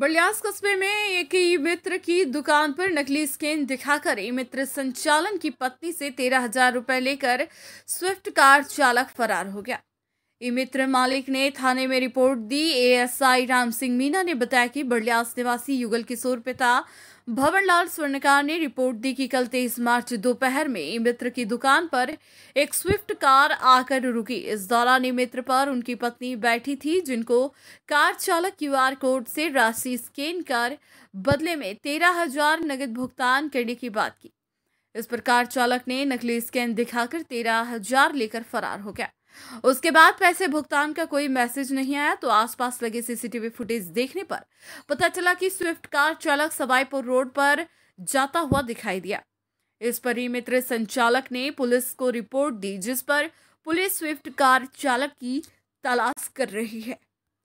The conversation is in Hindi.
बलियास कस्बे में एक ई मित्र की दुकान पर नकली स्कैन दिखाकर ई मित्र संचालन की पत्नी से तेरह हजार रुपये लेकर स्विफ्ट कार चालक फरार हो गया इमित्र मालिक ने थाने में रिपोर्ट दी एएसआई राम सिंह मीना ने बताया कि बड़लियास निवासी युगल किशोर पिता भवनलाल स्वर्णकार ने रिपोर्ट दी कि कल तेईस मार्च दोपहर में इमित्र की दुकान पर एक स्विफ्ट कार आकर रुकी इस दौरान इमित्र पर उनकी पत्नी बैठी थी जिनको कार चालक क्यूआर कोड से राशि स्कैन कर बदले में तेरह हजार नगद भुगतान करने की बात की इस पर कार चालक ने नकली स्कैन दिखाकर तेरह हजार लेकर फरार हो गया उसके बाद पैसे भुगतान का कोई मैसेज नहीं आया तो आसपास लगे सीसीटीवी फुटेज देखने पर पता चला कि स्विफ्ट कार चालक सवाईपुर रोड पर जाता हुआ दिखाई दिया इस पर ही मित्र संचालक ने पुलिस को रिपोर्ट दी जिस पर पुलिस स्विफ्ट कार चालक की तलाश कर रही है